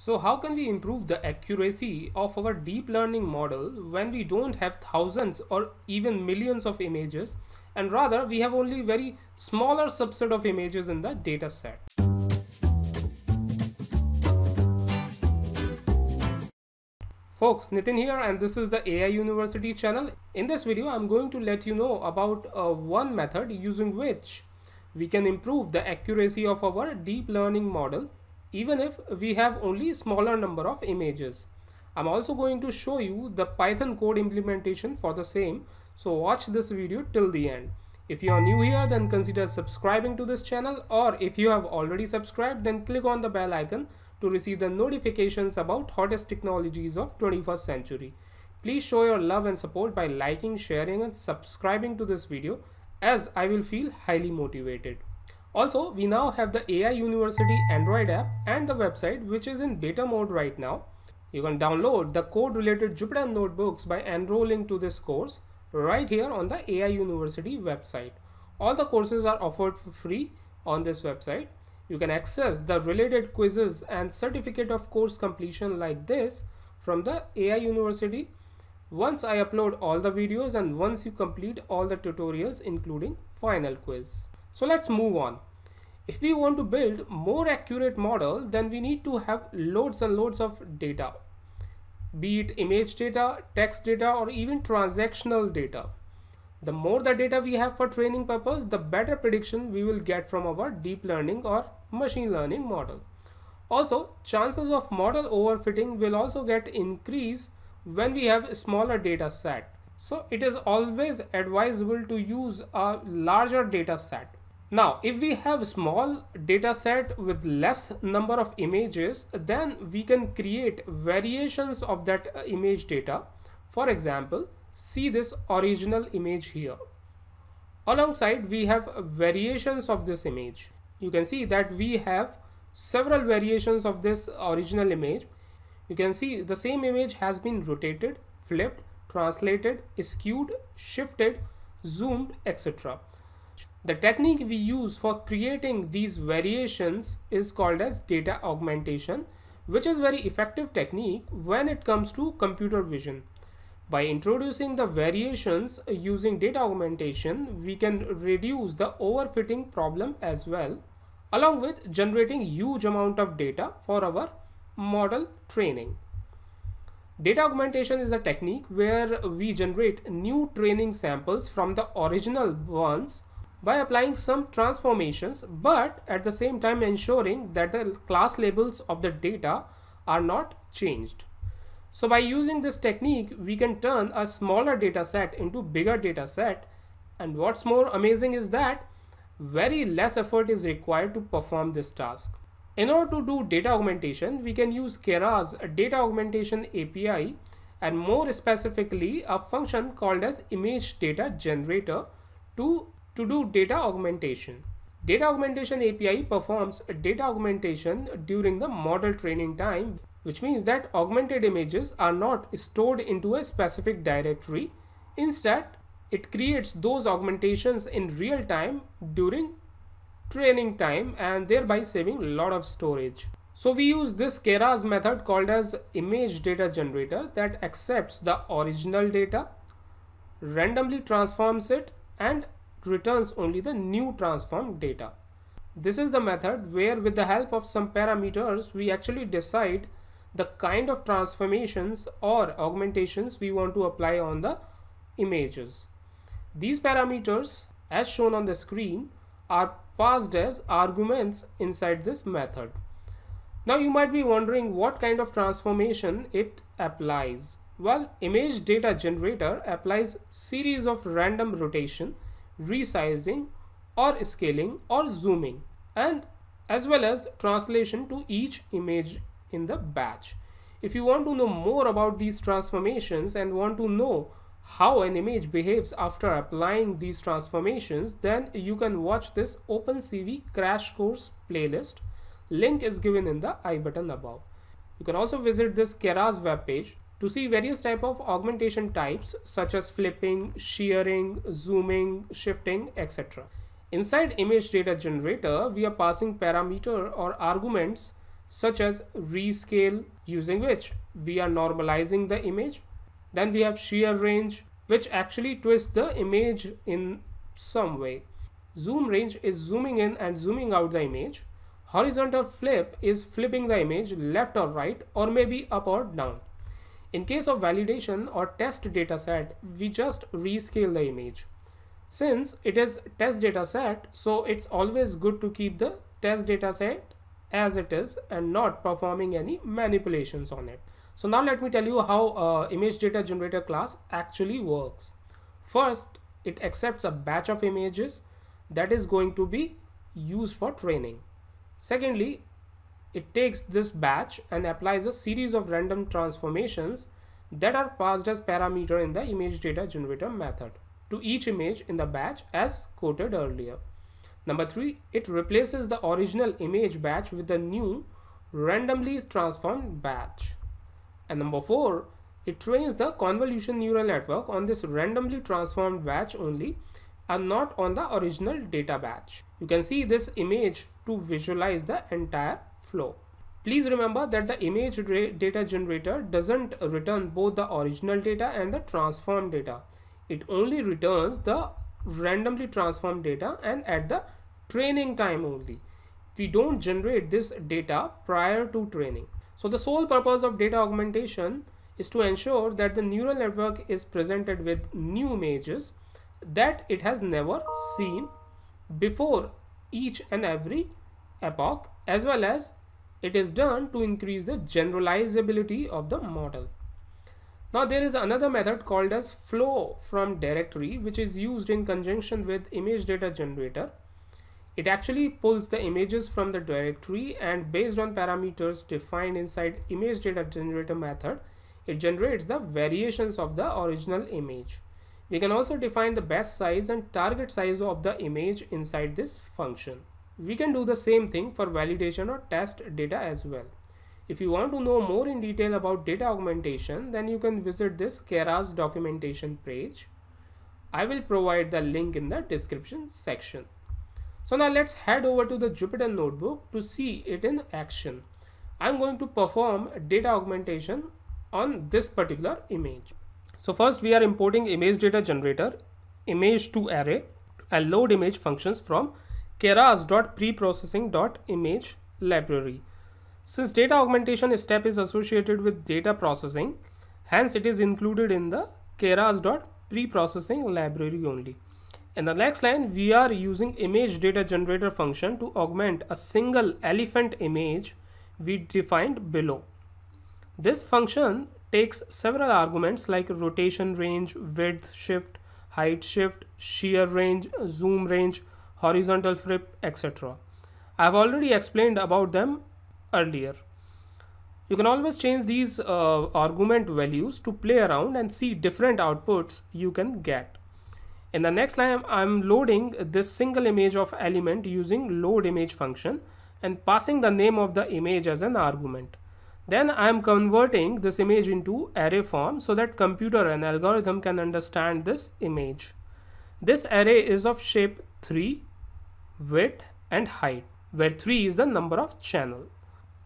So how can we improve the accuracy of our deep learning model when we don't have thousands or even millions of images and rather we have only very smaller subset of images in the data set. Folks, Nitin here and this is the AI University channel. In this video, I'm going to let you know about uh, one method using which we can improve the accuracy of our deep learning model even if we have only smaller number of images. I'm also going to show you the Python code implementation for the same. So watch this video till the end. If you are new here then consider subscribing to this channel or if you have already subscribed then click on the bell icon to receive the notifications about hottest technologies of 21st century. Please show your love and support by liking, sharing and subscribing to this video as I will feel highly motivated. Also, we now have the AI University Android app and the website which is in beta mode right now. You can download the code related Jupyter notebooks by enrolling to this course right here on the AI University website. All the courses are offered for free on this website. You can access the related quizzes and certificate of course completion like this from the AI University. Once I upload all the videos and once you complete all the tutorials including final quiz. So let's move on. If we want to build more accurate model, then we need to have loads and loads of data, be it image data, text data, or even transactional data. The more the data we have for training purpose, the better prediction we will get from our deep learning or machine learning model. Also, chances of model overfitting will also get increased when we have smaller data set. So it is always advisable to use a larger data set. Now, if we have small data set with less number of images, then we can create variations of that uh, image data. For example, see this original image here. Alongside, we have variations of this image. You can see that we have several variations of this original image. You can see the same image has been rotated, flipped, translated, skewed, shifted, zoomed, etc. The technique we use for creating these variations is called as data augmentation, which is very effective technique when it comes to computer vision. By introducing the variations using data augmentation, we can reduce the overfitting problem as well, along with generating huge amount of data for our model training. Data augmentation is a technique where we generate new training samples from the original ones by applying some transformations but at the same time ensuring that the class labels of the data are not changed. So by using this technique, we can turn a smaller data set into bigger data set. And what's more amazing is that very less effort is required to perform this task. In order to do data augmentation, we can use Kera's data augmentation API and more specifically a function called as image data generator to to do data augmentation. Data augmentation API performs data augmentation during the model training time, which means that augmented images are not stored into a specific directory. Instead, it creates those augmentations in real time during training time and thereby saving a lot of storage. So we use this Keras method called as image data generator that accepts the original data, randomly transforms it and returns only the new transformed data. This is the method where with the help of some parameters we actually decide the kind of transformations or augmentations we want to apply on the images. These parameters as shown on the screen are passed as arguments inside this method. Now you might be wondering what kind of transformation it applies. Well, image data generator applies series of random rotation resizing or scaling or zooming and as well as translation to each image in the batch. If you want to know more about these transformations and want to know how an image behaves after applying these transformations, then you can watch this OpenCV crash course playlist. Link is given in the i button above. You can also visit this Keras webpage to see various type of augmentation types such as flipping, shearing, zooming, shifting, etc. Inside image data generator, we are passing parameter or arguments such as rescale using which we are normalizing the image. Then we have shear range which actually twists the image in some way. Zoom range is zooming in and zooming out the image. Horizontal flip is flipping the image left or right or maybe up or down. In case of validation or test dataset, we just rescale the image. Since it is test dataset, so it's always good to keep the test dataset as it is and not performing any manipulations on it. So now let me tell you how uh, image data generator class actually works. First, it accepts a batch of images that is going to be used for training. Secondly, it takes this batch and applies a series of random transformations that are passed as parameter in the image data generator method to each image in the batch as quoted earlier. Number three, it replaces the original image batch with a new randomly transformed batch. And number four, it trains the convolution neural network on this randomly transformed batch only and not on the original data batch. You can see this image to visualize the entire flow. Please remember that the image data generator doesn't return both the original data and the transformed data. It only returns the randomly transformed data and at the training time only. We don't generate this data prior to training. So the sole purpose of data augmentation is to ensure that the neural network is presented with new images that it has never seen before each and every epoch as well as it is done to increase the generalizability of the model. Now there is another method called as flow from directory which is used in conjunction with image data generator. It actually pulls the images from the directory and based on parameters defined inside image data generator method, it generates the variations of the original image. We can also define the best size and target size of the image inside this function. We can do the same thing for validation or test data as well. If you want to know more in detail about data augmentation, then you can visit this Keras documentation page. I will provide the link in the description section. So now let's head over to the Jupyter notebook to see it in action. I'm going to perform data augmentation on this particular image. So first we are importing image data generator, image to array and load image functions from keras.preprocessing.image library. Since data augmentation step is associated with data processing, hence it is included in the keras.preprocessing library only. In the next line, we are using image data generator function to augment a single elephant image we defined below. This function takes several arguments like rotation range, width shift, height shift, shear range, zoom range, horizontal flip, etc. I have already explained about them earlier. You can always change these uh, argument values to play around and see different outputs you can get. In the next line, I'm loading this single image of element using load image function and passing the name of the image as an argument. Then I'm converting this image into array form so that computer and algorithm can understand this image. This array is of shape 3 width and height where 3 is the number of channel.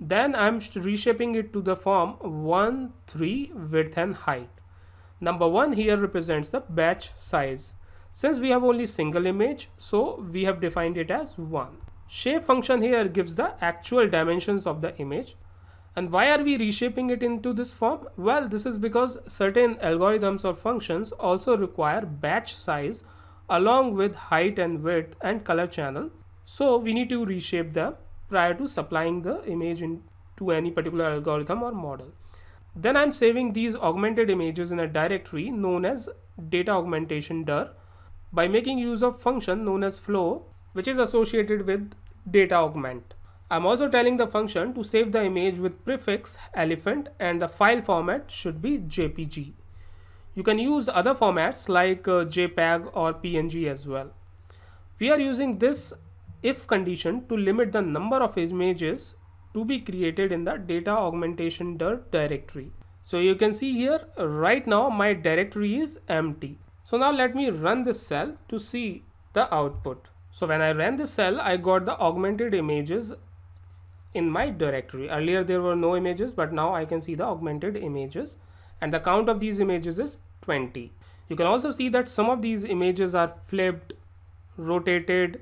Then I'm reshaping it to the form 1, 3, width and height. Number 1 here represents the batch size. Since we have only single image, so we have defined it as 1. Shape function here gives the actual dimensions of the image. And why are we reshaping it into this form? Well, this is because certain algorithms or functions also require batch size along with height and width and color channel. So we need to reshape them prior to supplying the image into any particular algorithm or model. Then I'm saving these augmented images in a directory known as data augmentation dir by making use of function known as flow which is associated with data augment. I'm also telling the function to save the image with prefix elephant and the file format should be jpg. You can use other formats like uh, JPEG or PNG as well. We are using this if condition to limit the number of images to be created in the data augmentation directory. So you can see here right now my directory is empty. So now let me run this cell to see the output. So when I ran this cell, I got the augmented images in my directory. Earlier there were no images, but now I can see the augmented images and the count of these images is 20. You can also see that some of these images are flipped, rotated,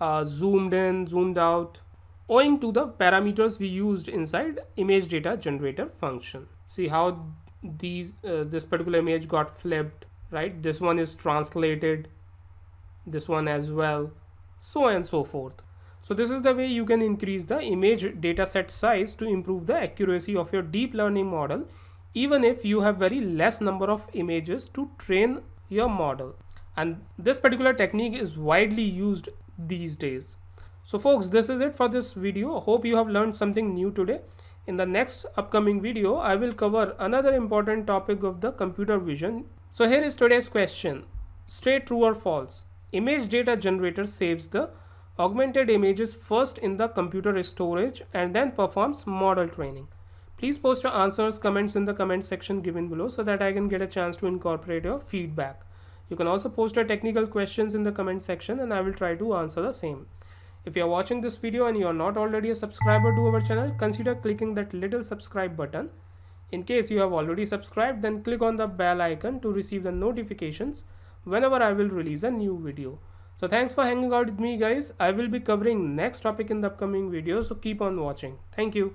uh, zoomed in, zoomed out, owing to the parameters we used inside image data generator function. See how these uh, this particular image got flipped, right? This one is translated, this one as well, so and so forth. So this is the way you can increase the image dataset size to improve the accuracy of your deep learning model even if you have very less number of images to train your model and this particular technique is widely used these days so folks this is it for this video hope you have learned something new today in the next upcoming video i will cover another important topic of the computer vision so here is today's question straight true or false image data generator saves the augmented images first in the computer storage and then performs model training Please post your answers, comments in the comment section given below so that I can get a chance to incorporate your feedback. You can also post your technical questions in the comment section and I will try to answer the same. If you are watching this video and you are not already a subscriber to our channel, consider clicking that little subscribe button. In case you have already subscribed, then click on the bell icon to receive the notifications whenever I will release a new video. So thanks for hanging out with me guys. I will be covering next topic in the upcoming video so keep on watching. Thank you.